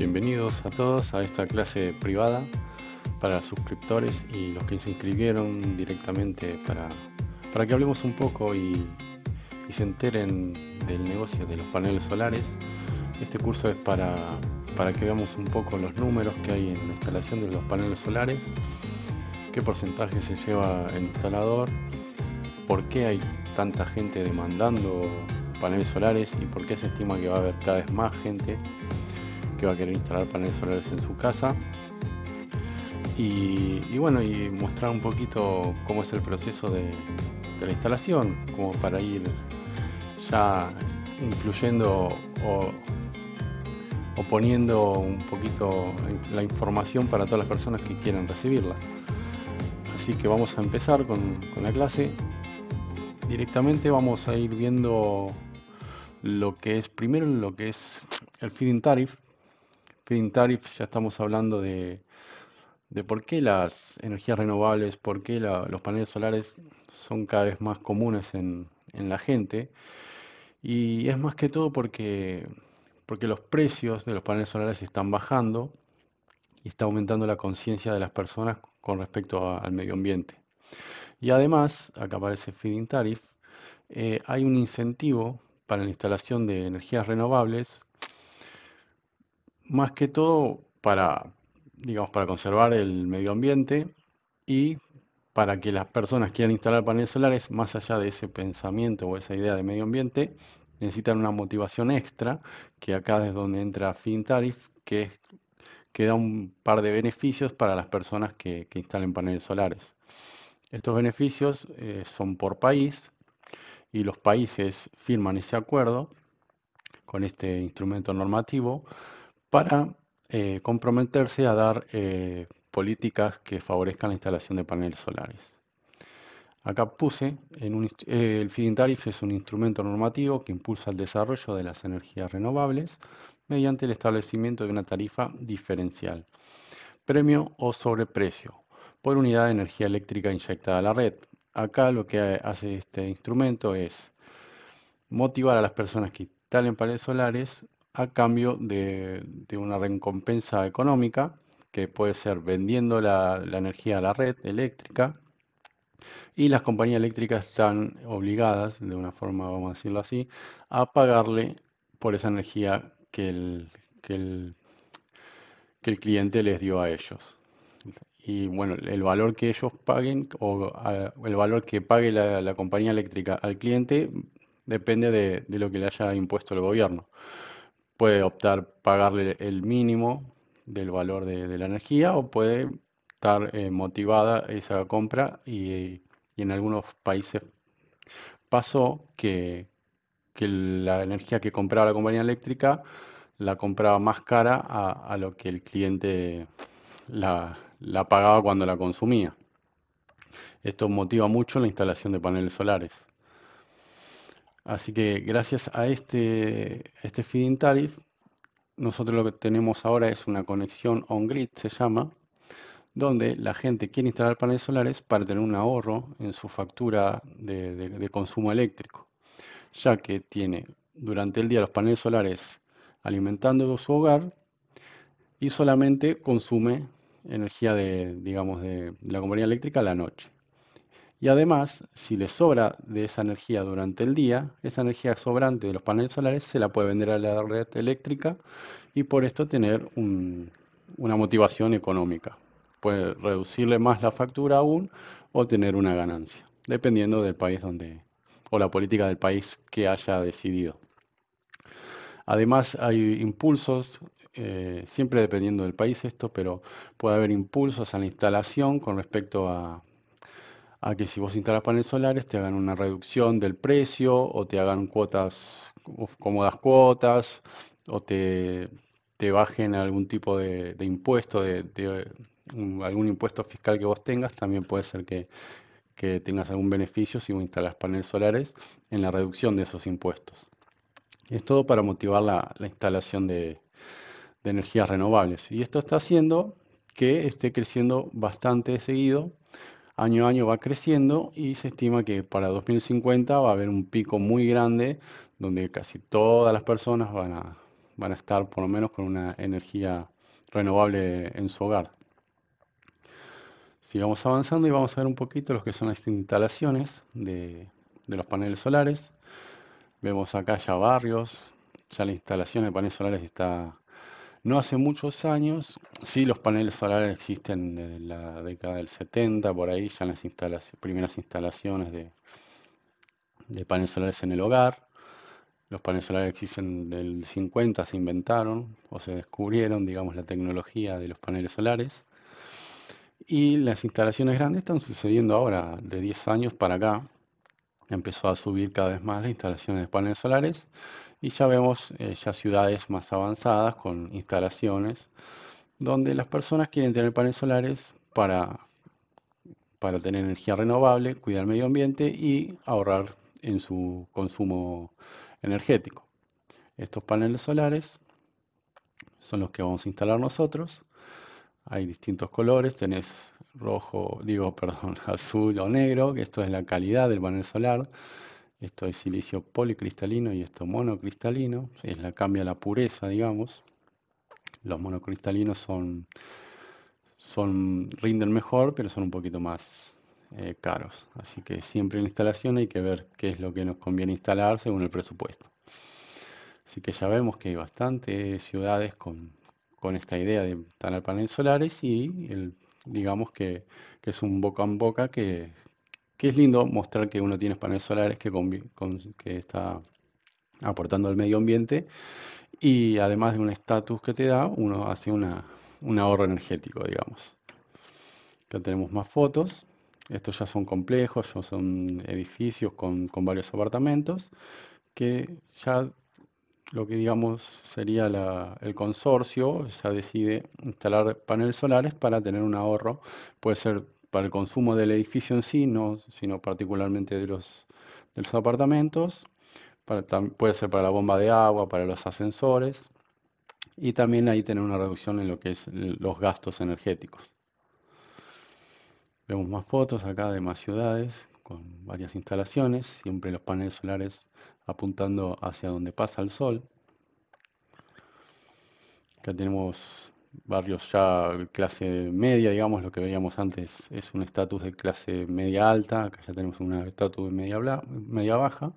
Bienvenidos a todos a esta clase privada para suscriptores y los que se inscribieron directamente para, para que hablemos un poco y, se enteren del negocio de los paneles solares. Este curso es para, para que veamos un poco los números que hay en la instalación de los paneles solares, qué porcentaje se lleva el instalador, por qué hay tanta gente demandando paneles solares y por qué se estima que va a haber cada vez más gente que va a querer instalar paneles solares en su casa. Y, bueno, y mostrar un poquito cómo es el proceso de, la instalación, como para ir ya incluyendo o, poniendo un poquito la información para todas las personas que quieran recibirla. Así que vamos a empezar con, con la clase. Directamente vamos a ir viendo lo que es primero lo que es el feeding tariff, Feed-in Tariff, pues, ya estamos hablando de, de por qué las energías renovables, por qué los paneles solares son cada vez más comunes en, la gente. Y es más que todo porque, porque los precios de los paneles solares están bajando y está aumentando la conciencia de las personas con respecto al medio ambiente. Y además, acá aparece Feeding Tariff, eh, hay un incentivo para la instalación de energías renovables más que todo para, digamos, para conservar el medio ambiente y para que las personas quieran instalar paneles solares, más allá de ese pensamiento o esa idea de medio ambiente, necesitan una motivación extra, que acá es donde entra FinTarif, que, que da un par de beneficios para las personas que, instalen paneles solares. Estos beneficios eh, son por país y los países firman ese acuerdo con este instrumento normativo para eh, comprometerse a dar eh, políticas que favorezcan la instalación de paneles solares. Acá puse, eh, el feed es un instrumento normativo que impulsa el desarrollo de las energías renovables mediante el establecimiento de una tarifa diferencial, premio o sobreprecio, por unidad de energía eléctrica inyectada a la red. Acá lo que hace este instrumento es motivar a las personas que instalen paneles solares a cambio de, una recompensa económica que puede ser vendiendo la, energía a la red eléctrica y las compañías eléctricas están obligadas, de una forma, vamos a decirlo así, a pagarle por esa energía que el, que el, cliente les dio a ellos. Y bueno, el valor que ellos paguen o el valor que pague la, compañía eléctrica al cliente depende de lo que le haya impuesto el gobierno puede optar pagarle el mínimo del valor de, la energía o puede estar eh, motivada esa compra y, en algunos países pasó que, la energía que compraba la compañía eléctrica la compraba más cara a, lo que el cliente la pagaba cuando la consumía. Esto motiva mucho la instalación de paneles solares. Así que gracias a este, este feed-in tariff, nosotros lo que tenemos ahora es una conexión on-grid, se llama, donde la gente quiere instalar paneles solares para tener un ahorro en su factura de, consumo eléctrico, ya que tiene durante el día los paneles solares alimentando su hogar y solamente consume energía de, digamos, de, la compañía eléctrica a la noche. Y además, si le sobra de esa energía durante el día, esa energía sobrante de los paneles solares se la puede vender a la red eléctrica y por esto tener una motivación económica. Puede reducirle más la factura aún o tener una ganancia, dependiendo del país donde o la política del país que haya decidido. Además, hay impulsos eh, siempre dependiendo del país esto, pero puede haber impulsos a la instalación con respecto a a que si vos instalas paneles solares te hagan una reducción del precio o te hagan cuotas, cómodas cuotas, o te, bajen algún tipo de, impuesto, de, algún impuesto fiscal que vos tengas, también puede ser que, tengas algún beneficio si vos instalas paneles solares en la reducción de esos impuestos. Es todo para motivar la, instalación de, de energías renovables. Y esto está haciendo que esté creciendo bastante seguido año a año va creciendo y se estima que para 2050 va a haber un pico muy grande donde casi todas las personas van a, estar por lo menos con una energía renovable en su hogar. Sigamos avanzando y vamos a ver un poquito los que son las instalaciones de, de los paneles solares. Vemos acá ya barrios, ya la instalación de paneles solares está no hace muchos años, sí, los paneles solares existen desde la década del 70, por ahí ya las primeras instalaciones de, de paneles solares en el hogar. Los paneles solares existen del 50, se inventaron o se descubrieron, digamos, la tecnología de los paneles solares. Y las instalaciones grandes están sucediendo ahora, de 10 años para acá. Empezó a subir cada vez más las instalaciones de paneles solares y ya vemos eh, ya ciudades más avanzadas con instalaciones donde las personas quieren tener paneles solares para, para tener energía renovable, cuidar el medio ambiente y ahorrar en su consumo energético. Estos paneles solares son los que vamos a instalar nosotros. Hay distintos colores, tenés rojo, digo, perdón, azul o negro, que esto es la calidad del panel solar. Esto es silicio policristalino y esto monocristalino. Es la cambia la pureza, digamos. Los monocristalinos son, son rinden mejor, pero son un poquito más eh, caros. Así que siempre en la instalación hay que ver qué es lo que nos conviene instalar según el presupuesto. Así que ya vemos que hay bastantes ciudades con, con esta idea de instalar paneles solares y digamos que, que es un boca en boca que, que es lindo mostrar que uno tiene paneles solares que, está aportando al medio ambiente y además de un estatus que te da, uno hace un ahorro energético, digamos. Acá tenemos más fotos. Estos ya son complejos, ya son edificios con, varios apartamentos, que ya lo que digamos sería el consorcio, ya decide instalar paneles solares para tener un ahorro, puede ser para el consumo del edificio en sí, no, sino particularmente de los, los apartamentos. puede ser para la bomba de agua, para los ascensores. Y también ahí tener una reducción en lo que es los gastos energéticos. Vemos más fotos acá de más ciudades con varias instalaciones, siempre los paneles solares apuntando hacia donde pasa el sol. Acá tenemos barrios ya clase media, digamos, lo que veíamos antes es un estatus de clase media alta, acá ya tenemos un estatus de media, media baja,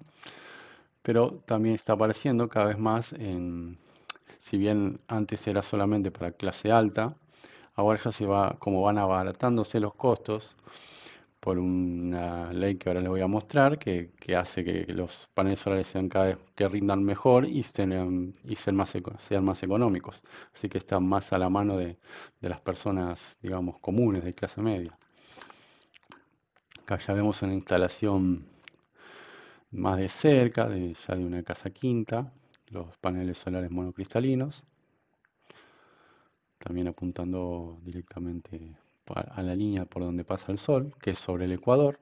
pero también está apareciendo cada vez más en, si bien antes era solamente para clase alta, ahora ya se va, como van abaratándose los costos, por una ley que ahora les voy a mostrar, que, hace que los paneles solares sean cada vez que rindan mejor y, sean, y más, económicos. Así que están más a la mano de, de las personas, digamos, comunes, de clase media. Acá ya vemos una instalación más de cerca, de, ya de una casa quinta, los paneles solares monocristalinos, también apuntando directamente a la línea por donde pasa el sol, que es sobre el ecuador.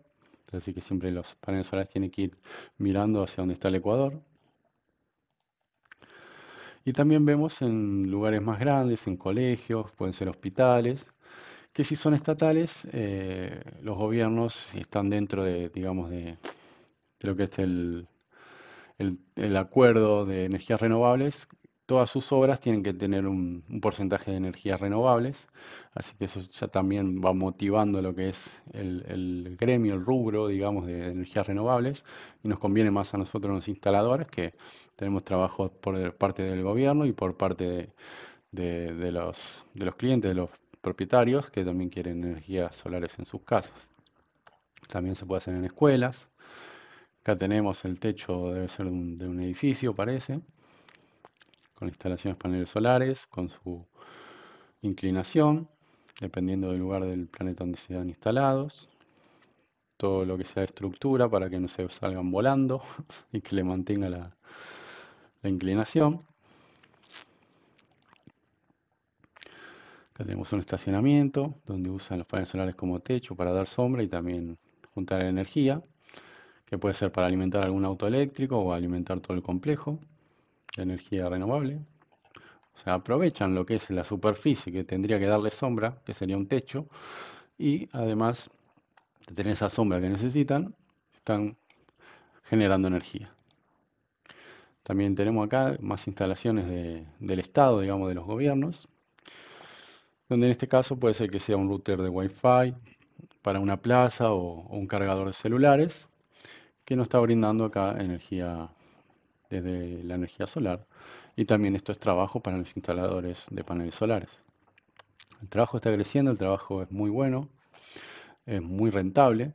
Así que siempre los paneles solares tienen que ir mirando hacia donde está el ecuador. Y también vemos en lugares más grandes, en colegios, pueden ser hospitales, que si son estatales, eh, los gobiernos están dentro de, digamos, de, creo lo que es el, el acuerdo de energías renovables todas sus obras tienen que tener un, porcentaje de energías renovables, así que eso ya también va motivando lo que es el, gremio, el rubro, digamos, de, energías renovables, y nos conviene más a nosotros los instaladores que tenemos trabajo por parte del gobierno y por parte de, los, clientes, de los propietarios que también quieren energías solares en sus casas. También se puede hacer en escuelas. Acá tenemos el techo, debe ser de un edificio, parece con instalaciones paneles solares, con su inclinación, dependiendo del lugar del planeta donde sean instalados, todo lo que sea estructura para que no se salgan volando y que le mantenga la, inclinación. Acá tenemos un estacionamiento donde usan los paneles solares como techo para dar sombra y también juntar energía, que puede ser para alimentar algún auto eléctrico o alimentar todo el complejo de energía renovable. O sea, aprovechan lo que es la superficie que tendría que darle sombra, que sería un techo, y además de tener esa sombra que necesitan, están generando energía. También tenemos acá más instalaciones del Estado, digamos, de los gobiernos, donde en este caso puede ser que sea un router de Wi-Fi para una plaza o, o un cargador de celulares que nos está brindando acá energía desde la energía solar y también esto es trabajo para los instaladores de paneles solares. El trabajo está creciendo, el trabajo es muy bueno, es muy rentable.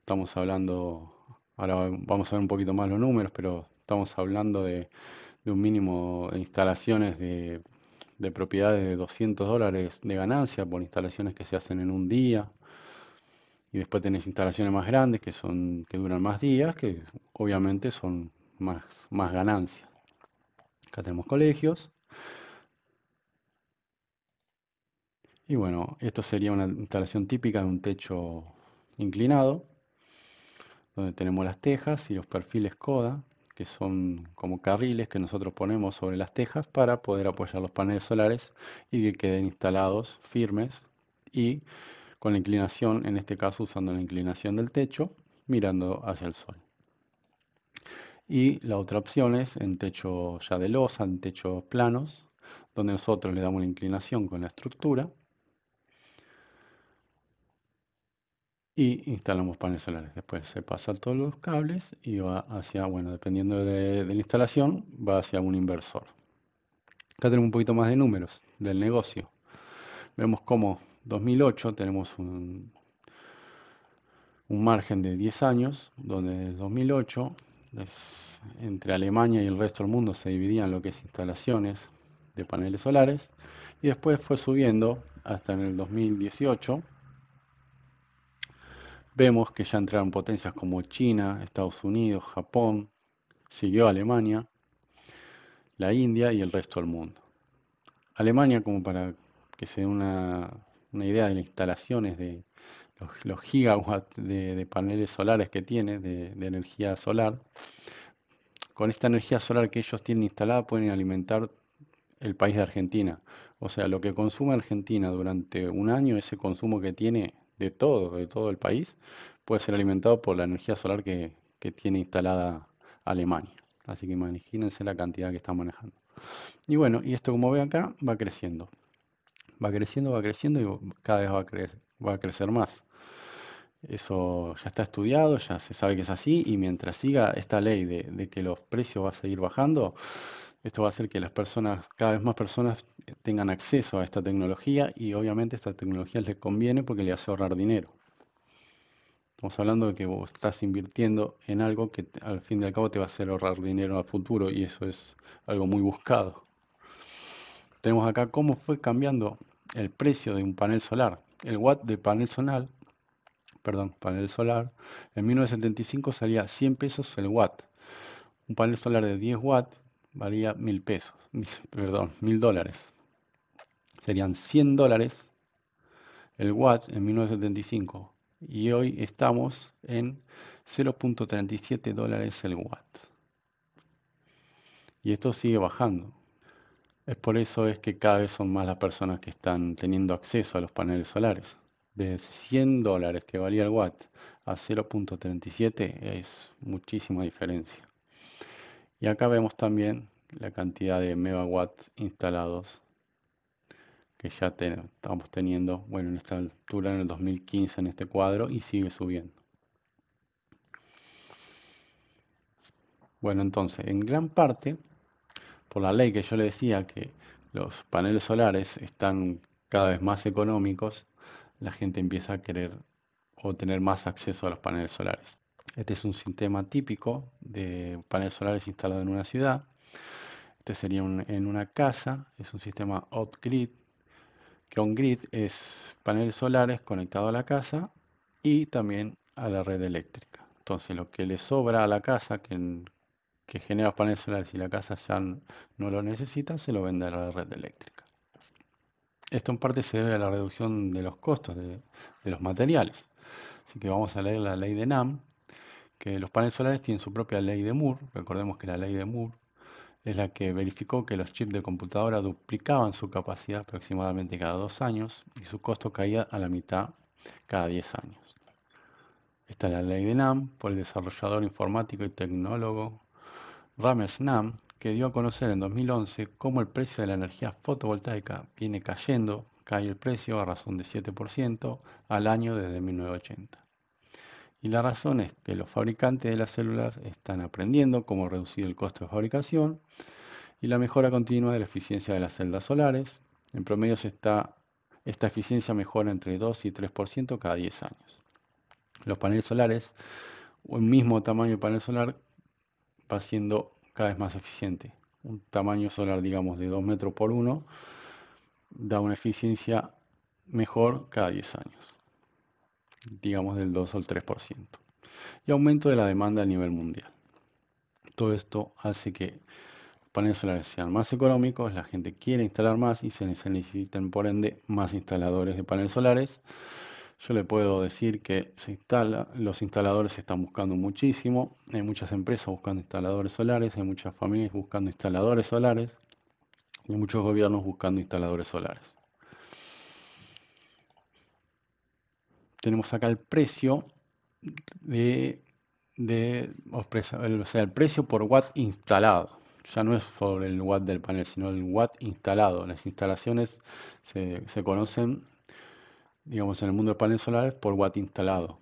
Estamos hablando, ahora vamos a ver un poquito más los números, pero estamos hablando de, un mínimo de instalaciones de, propiedades de 200 dólares de ganancia por instalaciones que se hacen en un día, y después tenés instalaciones más grandes que son que duran más días que obviamente son más, ganancia. Acá tenemos colegios. Y bueno, esto sería una instalación típica de un techo inclinado, donde tenemos las tejas y los perfiles coda, que son como carriles que nosotros ponemos sobre las tejas para poder apoyar los paneles solares y que queden instalados firmes y con la inclinación, en este caso usando la inclinación del techo, mirando hacia el sol. Y la otra opción es en techo ya de losa, en techos planos, donde nosotros le damos la inclinación con la estructura y instalamos paneles solares. Después se pasa todos los cables y va hacia, bueno, dependiendo de, la instalación, va hacia un inversor. Acá tenemos un poquito más de números del negocio. Vemos como 2008 tenemos un, un margen de 10 años, donde 2008 entre Alemania y el resto del mundo se dividían lo que es instalaciones de paneles solares y después fue subiendo hasta en el 2018. Vemos que ya entraron potencias como China, Estados Unidos, Japón, siguió Alemania, la India y el resto del mundo. Alemania, como para que se dé una, una idea de las instalaciones de los, gigawatts de, paneles solares que tiene, de, energía solar, con esta energía solar que ellos tienen instalada pueden alimentar el país de Argentina. O sea, lo que consume Argentina durante un año, ese consumo que tiene de todo, de todo el país, puede ser alimentado por la energía solar que, que tiene instalada Alemania. Así que imagínense la cantidad que están manejando. Y bueno, y esto como ve acá, va creciendo. Va creciendo, va creciendo y cada vez va a va a crecer más. Eso ya está estudiado, ya se sabe que es así y mientras siga esta ley de, que los precios va a seguir bajando, esto va a hacer que las personas, cada vez más personas tengan acceso a esta tecnología y obviamente esta tecnología les conviene porque le hace ahorrar dinero. Estamos hablando de que vos estás invirtiendo en algo que al fin y al cabo te va a hacer ahorrar dinero a futuro y eso es algo muy buscado. Tenemos acá cómo fue cambiando el precio de un panel solar. El watt de panel solar perdón, panel solar, en 1975 salía 100 pesos el watt. Un panel solar de 10 watts valía 1000 pesos, perdón, 1000 dólares. Serían 100 dólares el watt en 1975 y hoy estamos en 0.37 dólares el watt. Y esto sigue bajando. Es por eso es que cada vez son más las personas que están teniendo acceso a los paneles solares de 100 dólares que valía el Watt a 0.37 es muchísima diferencia. Y acá vemos también la cantidad de megawatts instalados que ya estamos teniendo, bueno, en esta altura en el 2015 en este cuadro y sigue subiendo. Bueno, entonces, en gran parte, por la ley que yo le decía que los paneles solares están cada vez más económicos, la gente empieza a querer o tener más acceso a los paneles solares. Este es un sistema típico de paneles solares instalados en una ciudad. Este sería en una casa, es un sistema off-grid, que on-grid es paneles solares conectados a la casa y también a la red eléctrica. Entonces lo que le sobra a la casa, que, genera paneles solares y la casa ya no lo necesita, se lo vende a la red eléctrica. Esto en parte se debe a la reducción de los costos de, los materiales. Así que vamos a leer la ley de NAM, que los paneles solares tienen su propia ley de Moore. Recordemos que la ley de Moore es la que verificó que los chips de computadora duplicaban su capacidad aproximadamente cada dos años y su costo caía a la mitad cada diez años. Esta es la ley de NAM por el desarrollador informático y tecnólogo Rames NAM, que dio a conocer en 2011 cómo el precio de la energía fotovoltaica viene cayendo, cae el precio a razón de 7% al año desde 1980. Y la razón es que los fabricantes de las células están aprendiendo cómo reducir el costo de fabricación y la mejora continua de la eficiencia de las celdas solares. En promedio se está, esta eficiencia mejora entre 2 y 3% cada 10 años. Los paneles solares, un mismo tamaño de panel solar va siendo cada vez más eficiente. Un tamaño solar, digamos, de 2 metros por 1 da una eficiencia mejor cada 10 años, digamos del 2 al 3%. Y aumento de la demanda a nivel mundial. Todo esto hace que los paneles solares sean más económicos, la gente quiere instalar más y se necesitan por ende más instaladores de paneles solares yo le puedo decir que se instala, los instaladores se están buscando muchísimo, hay muchas empresas buscando instaladores solares, hay muchas familias buscando instaladores solares y muchos gobiernos buscando instaladores solares. Tenemos acá el precio de, de o sea, el precio por watt instalado. Ya no es sobre el watt del panel, sino el watt instalado. Las instalaciones se, se conocen digamos, en el mundo de paneles solares por watt instalado.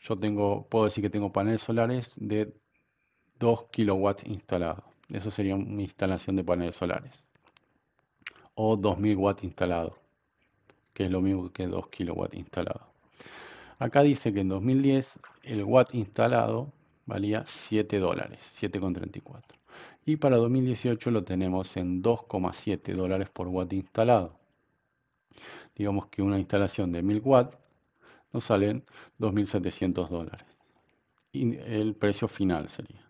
Yo tengo, puedo decir que tengo paneles solares de 2 kilowatts instalados. Eso sería una instalación de paneles solares. O 2000 watts instalados, que es lo mismo que 2 kilowatts instalados. Acá dice que en 2010 el watt instalado valía 7 dólares, 7,34. Y para 2018 lo tenemos en 2,7 dólares por watt instalado digamos que una instalación de 1000 watts nos salen 2.700 dólares. Y el precio final sería,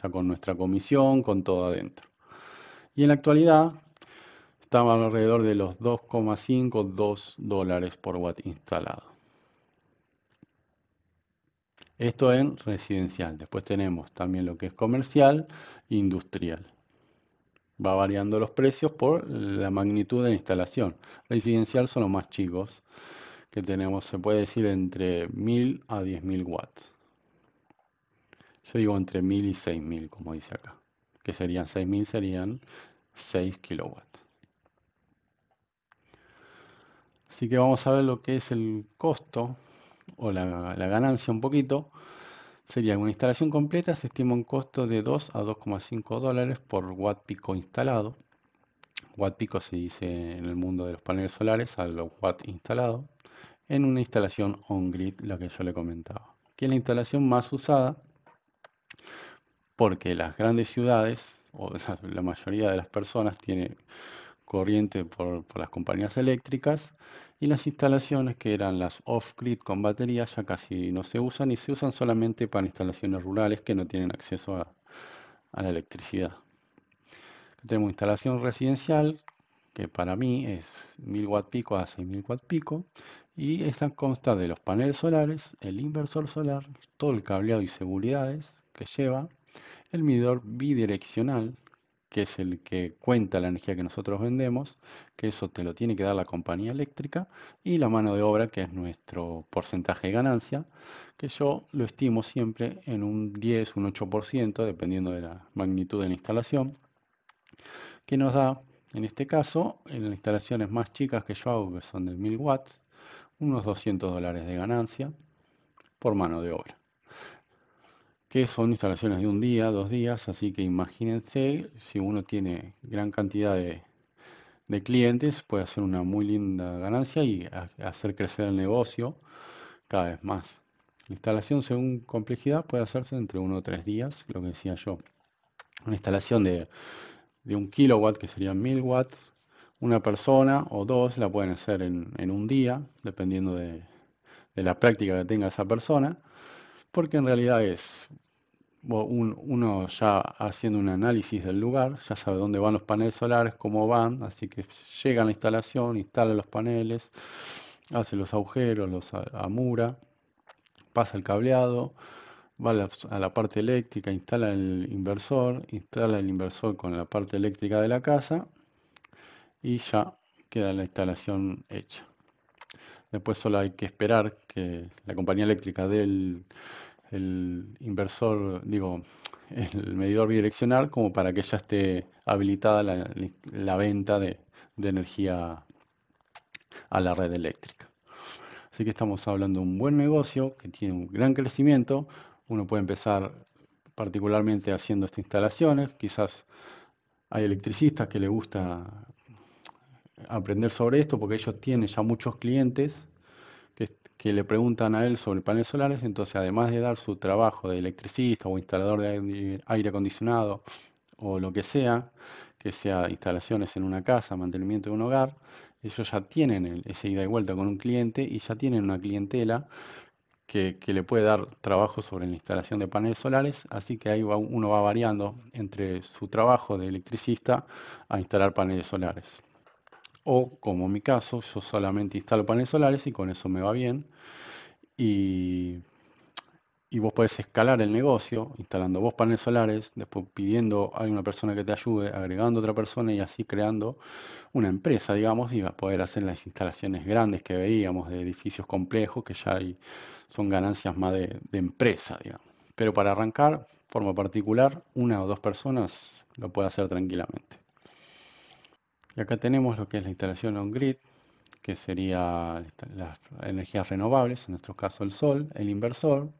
ya con nuestra comisión, con todo adentro. Y en la actualidad estamos alrededor de los 2,52 dólares por watt instalado. Esto en residencial. Después tenemos también lo que es comercial e industrial. Va variando los precios por la magnitud de la instalación. Residencial son los más chicos que tenemos, se puede decir entre 1000 a 10.000 watts. Yo digo entre 1000 y 6000, como dice acá. Que serían 6000, serían 6 kilowatts. Así que vamos a ver lo que es el costo o la, la ganancia un poquito Sería una instalación completa, se estima un costo de 2 a 2,5 dólares por watt pico instalado. Watt pico se dice en el mundo de los paneles solares a los watt instalados en una instalación on-grid, la que yo le comentaba, que es la instalación más usada porque las grandes ciudades o la mayoría de las personas tiene corriente por las compañías eléctricas y las instalaciones que eran las off-grid con baterías ya casi no se usan y se usan solamente para instalaciones rurales que no tienen acceso a, la electricidad. Tenemos instalación residencial que para mí es 1000 watt pico a 6000 watt pico y esta consta de los paneles solares, el inversor solar, todo el cableado y seguridades que lleva, el medidor bidireccional que es el que cuenta la energía que nosotros vendemos, que eso te lo tiene que dar la compañía eléctrica, y la mano de obra, que es nuestro porcentaje de ganancia, que yo lo estimo siempre en un 10, un 8%, dependiendo de la magnitud de la instalación, que nos da, en este caso, en las instalaciones más chicas que yo hago, que son de 1000 watts, unos 200 dólares de ganancia por mano de obra que son instalaciones de un día, dos días, así que imagínense, si uno tiene gran cantidad de, clientes, puede hacer una muy linda ganancia y hacer crecer el negocio cada vez más. La instalación según complejidad puede hacerse entre uno o tres días, lo que decía yo. Una instalación de, un kilowatt, que serían mil watts, una persona o dos la pueden hacer en, un día, dependiendo de, de la práctica que tenga esa persona porque en realidad es uno ya haciendo un análisis del lugar, ya sabe dónde van los paneles solares, cómo van, así que llega a la instalación, instala los paneles, hace los agujeros, los amura, pasa el cableado, va a la, parte eléctrica, instala el inversor, instala el inversor con la parte eléctrica de la casa y ya queda la instalación hecha. Después solo hay que esperar que la compañía eléctrica del el inversor, digo, el medidor bidireccional como para que ya esté habilitada la, venta de, de, energía a la red eléctrica. Así que estamos hablando de un buen negocio que tiene un gran crecimiento. Uno puede empezar particularmente haciendo estas instalaciones. Quizás hay electricistas que les gusta aprender sobre esto porque ellos tienen ya muchos clientes que le preguntan a él sobre paneles solares, entonces además de dar su trabajo de electricista o instalador de aire acondicionado o lo que sea, que sea instalaciones en una casa, mantenimiento de un hogar, ellos ya tienen esa ida y vuelta con un cliente y ya tienen una clientela que, que, le puede dar trabajo sobre la instalación de paneles solares, así que ahí va, uno va variando entre su trabajo de electricista a instalar paneles solares. O, como en mi caso, yo solamente instalo paneles solares y con eso me va bien. Y, vos podés escalar el negocio instalando vos paneles solares, después pidiendo a una persona que te ayude, agregando otra persona y así creando una empresa, digamos, y a poder hacer las instalaciones grandes que veíamos de edificios complejos que ya hay, son ganancias más de, de empresa, digamos. Pero para arrancar, forma particular, una o dos personas lo puede hacer tranquilamente. Y acá tenemos lo que es la instalación on-grid, que sería las energías renovables, en nuestro caso el sol, el inversor,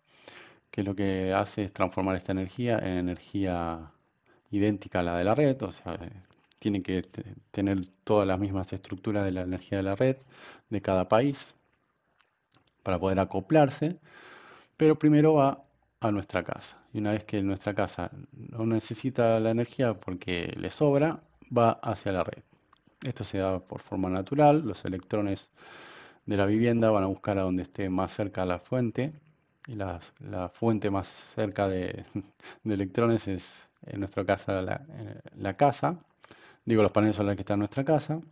que lo que hace es transformar esta energía en energía idéntica a la de la red, o sea, eh, tiene que tener todas las mismas estructuras de la energía de la red de cada país para poder acoplarse, pero primero va a nuestra casa. Y una vez que nuestra casa no necesita la energía porque le sobra, va hacia la red. Esto se da por forma natural, los electrones de la vivienda van a buscar a donde esté más cerca la fuente y la, fuente más cerca de, electrones es en nuestra casa eh, la, casa, digo los paneles los que están en nuestra casa,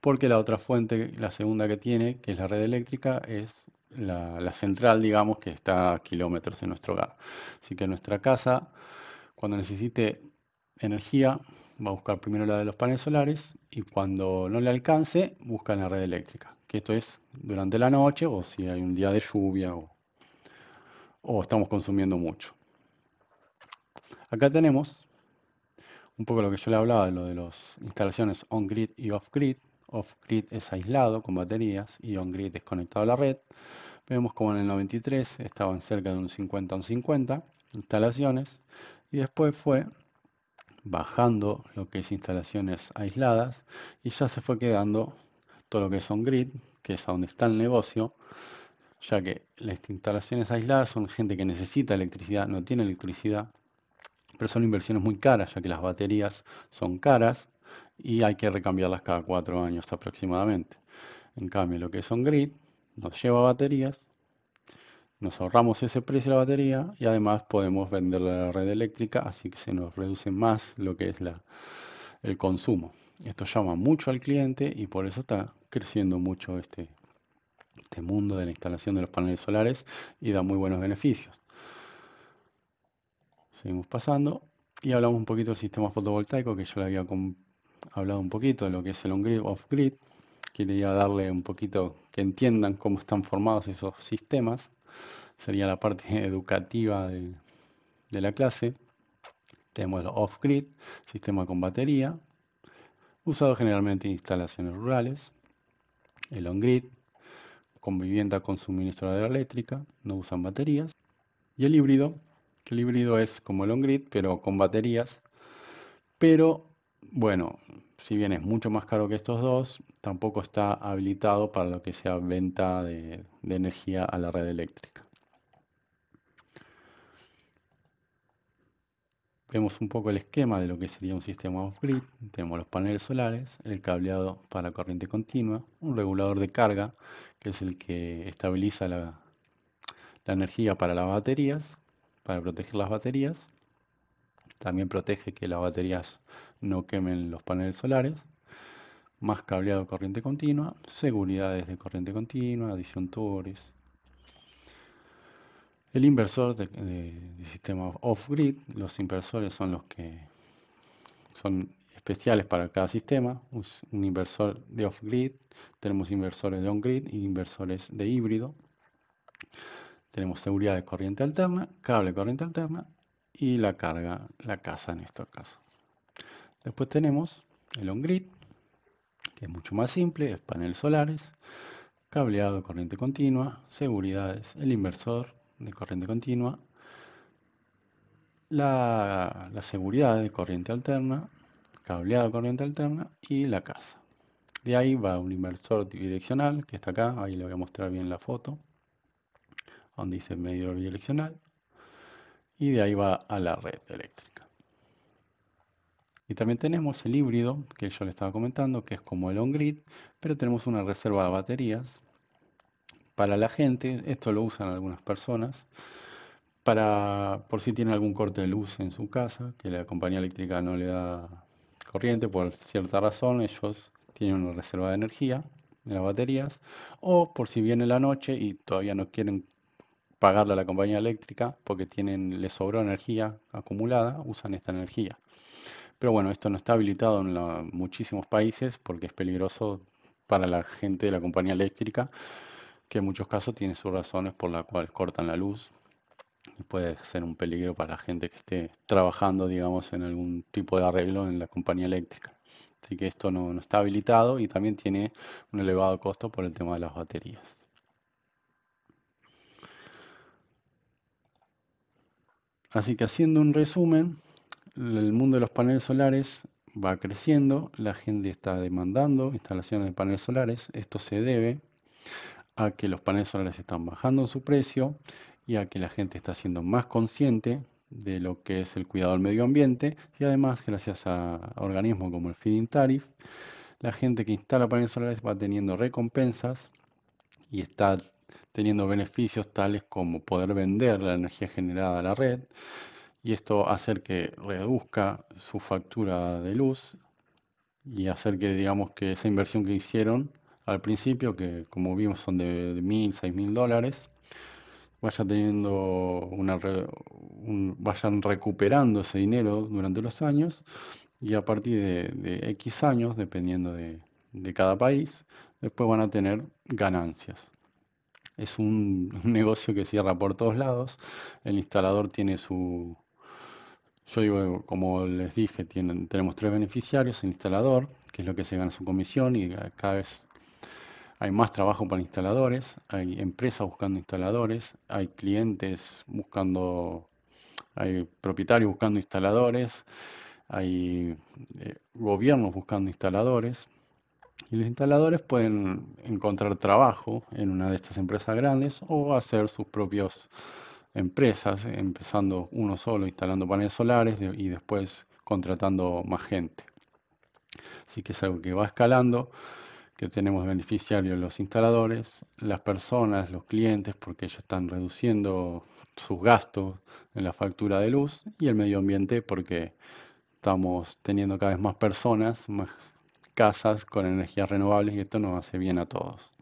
porque la otra fuente, la segunda que tiene, que es la red eléctrica, es la, central, digamos, que está a kilómetros de nuestro hogar. Así que nuestra casa, cuando necesite energía, va a buscar primero la de los paneles solares y cuando no le alcance, busca en la red eléctrica. Que esto es durante la noche o si hay un día de lluvia o, estamos consumiendo mucho. Acá tenemos un poco lo que yo le hablaba lo de las instalaciones on-grid y off-grid. Off-grid es aislado con baterías y on-grid es conectado a la red. Vemos como en el 93 estaban cerca de un 50 un 50 instalaciones y después fue bajando lo que es instalaciones aisladas y ya se fue quedando todo lo que son grid, que es a donde está el negocio, ya que las instalaciones aisladas son gente que necesita electricidad, no tiene electricidad, pero son inversiones muy caras, ya que las baterías son caras y hay que recambiarlas cada cuatro años aproximadamente. En cambio, lo que son grid nos lleva baterías nos ahorramos ese precio de la batería y además podemos venderla a la red eléctrica, así que se nos reduce más lo que es el consumo. Esto llama mucho al cliente y por eso está creciendo mucho este, este mundo de la instalación de los paneles solares y da muy buenos beneficios. Seguimos pasando y hablamos un poquito del sistema fotovoltaico que yo le había hablado un poquito de lo que es el on-grid, off-grid. Quería darle un poquito que entiendan cómo están formados esos sistemas sería la parte educativa de, la clase. Tenemos el off-grid, sistema con batería, usado generalmente en instalaciones rurales. El on-grid, con vivienda con la eléctrica, no usan baterías. Y el híbrido, que el híbrido es como el on-grid, pero con baterías. Pero bueno, si bien es mucho más caro que estos dos, tampoco está habilitado para lo que sea venta de energía a la red eléctrica. Vemos un poco el esquema de lo que sería un sistema off-grid. Tenemos los paneles solares, el cableado para corriente continua, un regulador de carga, que es el que estabiliza la, energía para las baterías, para proteger las baterías. También protege que las baterías no quemen los paneles solares. Más cableado corriente continua, seguridades de corriente continua, disyuntores, el inversor de, sistema off-grid, los inversores son los que son especiales para cada sistema. Un, inversor de off-grid, tenemos inversores de on-grid y inversores de híbrido. Tenemos seguridad de corriente alterna, cable de corriente alterna y la carga, la casa en este caso. Después tenemos el on-grid, que es mucho más simple, es paneles solares, cableado de corriente continua, seguridades, el inversor, de corriente continua, la, seguridad de corriente alterna, cableado de corriente alterna y la casa. De ahí va un inversor bidireccional, que está acá, ahí le voy a mostrar bien la foto, donde dice medio bidireccional, y de ahí va a la red eléctrica. Y también tenemos el híbrido que yo le estaba comentando, que es como el on-grid, pero tenemos una reserva de baterías para la gente, esto lo usan algunas personas, para por si tiene algún corte de luz en su casa, que la compañía eléctrica no le da corriente por cierta razón, ellos tienen una reserva de energía de las baterías, o por si viene la noche y todavía no quieren pagarle a la compañía eléctrica porque tienen, les sobró energía acumulada, usan esta energía. Pero bueno, esto no está habilitado en muchísimos países porque es peligroso para la gente de la compañía eléctrica que en muchos casos tiene sus razones por las cuales cortan la luz y puede ser un peligro para la gente que esté trabajando, digamos, en algún tipo de arreglo en la compañía eléctrica. Así que esto no, no está habilitado y también tiene un elevado costo por el tema de las baterías. Así que haciendo un resumen, el mundo de los paneles solares va creciendo, la gente está demandando instalaciones de paneles solares, esto se debe a que los paneles solares están bajando en su precio y a que la gente está siendo más consciente de lo que es el cuidado del medio ambiente y además gracias a organismos como el Feeding tariff la gente que instala paneles solares va teniendo recompensas y está teniendo beneficios tales como poder vender la energía generada a la red y esto hacer que reduzca su factura de luz y hacer que digamos que esa inversión que hicieron al principio, que como vimos son de, mil seis 6.000 dólares, vaya teniendo una, vayan recuperando ese dinero durante los años y a partir de, X años, dependiendo de, cada país, después van a tener ganancias. Es un, negocio que cierra por todos lados. El instalador tiene su... Yo digo, como les dije, tienen, tenemos tres beneficiarios, el instalador, que es lo que se gana su comisión y cada vez hay más trabajo para instaladores, hay empresas buscando instaladores, hay clientes buscando, hay propietarios buscando instaladores, hay eh, gobiernos buscando instaladores. Y los instaladores pueden encontrar trabajo en una de estas empresas grandes o hacer sus propias empresas, empezando uno solo instalando paneles solares y después contratando más gente. Así que es algo que va escalando que tenemos beneficiarios los instaladores, las personas, los clientes, porque ellos están reduciendo sus gastos en la factura de luz, y el medio ambiente, porque estamos teniendo cada vez más personas, más casas con energías renovables, y esto nos hace bien a todos.